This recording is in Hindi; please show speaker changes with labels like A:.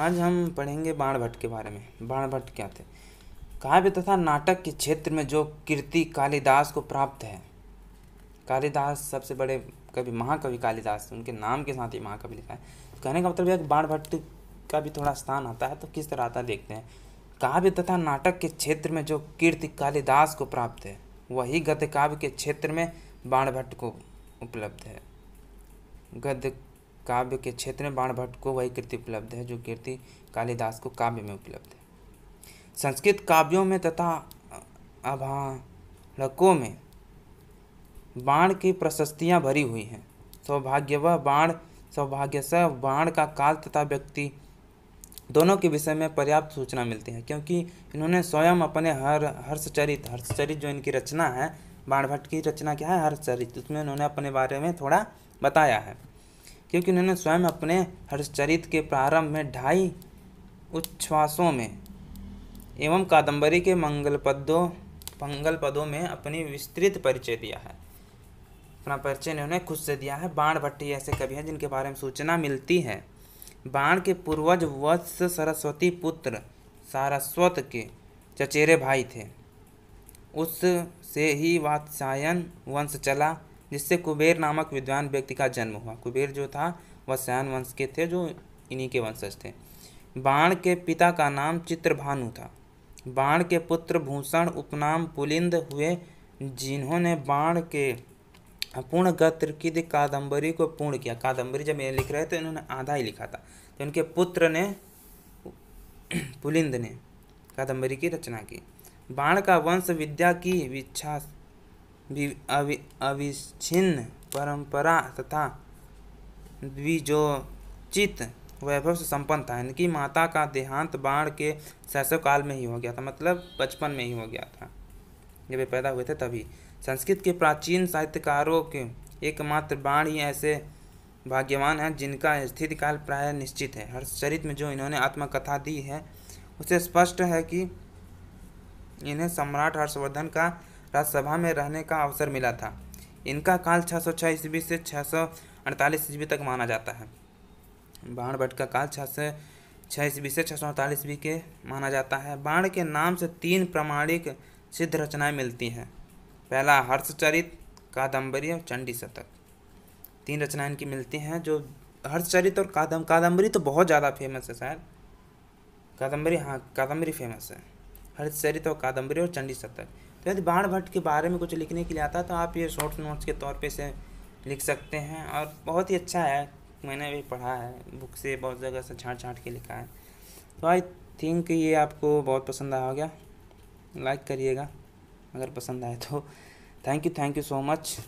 A: आज हम पढ़ेंगे बाण भट्ट के बारे में बाण भट्ट क्या थे काव्य तथा नाटक के क्षेत्र में जो कीर्ति कालिदास को प्राप्त है कालिदास सबसे बड़े कवि महाकवि कालिदास उनके नाम के साथ ही महाकवि लिखा है तो कहने का मतलब यह बाण भट्ट का भी थोड़ा स्थान आता है तो किस तरह आता है देखते हैं काव्य तथा नाटक के क्षेत्र में जो कीर्ति कालिदास को प्राप्त है वही गद्य काव्य के क्षेत्र में बाण भट्ट को उपलब्ध है गद्य काव्य के क्षेत्र में बाण भट्ट को वही कृति उपलब्ध है जो कीर्ति कालिदास को काव्य में उपलब्ध है संस्कृत काव्यों में तथा अभाड़कों में बाण की प्रशस्तियाँ भरी हुई हैं सौभाग्य व बाण सौभाग्यसह बाण का काल तथा व्यक्ति दोनों के विषय में पर्याप्त सूचना मिलती है क्योंकि इन्होंने स्वयं अपने हर हर्षचरित हर्षचरित जो इनकी रचना है बाणभट्ट की रचना क्या है हर्षचरित उसमें उन्होंने अपने बारे में थोड़ा बताया है क्योंकि उन्होंने स्वयं अपने हर्षचरित के प्रारंभ में ढाई उच्छ्वासों में एवं कादंबरी के मंगल पदों मंगल पदों में अपनी विस्तृत परिचय दिया है अपना परिचय उन्होंने खुद से दिया है बाण भट्टी ऐसे कवि हैं जिनके बारे में सूचना मिलती है बाण के पूर्वज वत्स सरस्वती पुत्र सारस्वत के चचेरे भाई थे उससे ही वात्सायन वंश चला जिससे कुबेर नामक विद्वान व्यक्ति का जन्म हुआ कुबेर जो था वह सैन वंश के थे जो इन्हीं के वंशज थे बाण के पिता का नाम चित्रभानु था बाण के पुत्र भूषण उपनाम पुलिंद हुए जिन्होंने बाण के पूर्ण गत्र की कादम्बरी को पूर्ण किया कादम्बरी जब ये लिख रहे थे इन्होंने आधा ही लिखा था तो उनके पुत्र ने पुलिंद ने कादम्बरी की रचना की बाण का वंश विद्या की विच्छा अविच्छिन्न परंपरा तथा द्विजोचित वैभव से संपन्न था इनकी माता का देहांत बाण के शैशव काल में ही हो गया था मतलब बचपन में ही हो गया था जब वे पैदा हुए थे तभी संस्कृत के प्राचीन साहित्यकारों के एकमात्र बाण ही ऐसे भाग्यवान हैं जिनका स्थिति काल प्राय निश्चित है हर चरित्र में जो इन्होंने आत्मकथा दी है उसे स्पष्ट है कि इन्हें सम्राट हर्षवर्धन का राज्यसभा में रहने का अवसर मिला था इनका काल 606 ईस्वी से 648 ईस्वी तक माना जाता है बाण भट्ट का काल छः से ईस्वी से छः सौ अड़तालीस ईस्वी के माना जाता है बाण के नाम से तीन प्रामाणिक सिद्ध रचनाएं मिलती हैं पहला हर्षचरित कादम्बरी और चंडी शतक तीन रचनाएं इनकी मिलती हैं जो हर्षचरित और कादम कादम्बरी तो बहुत ज़्यादा फेमस है शायद कादम्बरी हाँ कादम्बरी फेमस है हर्षचरित और कादम्बरी और चंडी शतक यदि बाण भट्ट के बारे में कुछ लिखने के लिए आता तो आप ये शॉर्ट नोट्स के तौर पे इसे लिख सकते हैं और बहुत ही अच्छा है मैंने भी पढ़ा है बुक से बहुत जगह से छाँट छाँट के लिखा है तो आई थिंक ये आपको बहुत पसंद आया होगा लाइक करिएगा अगर पसंद आए तो thank you thank you so much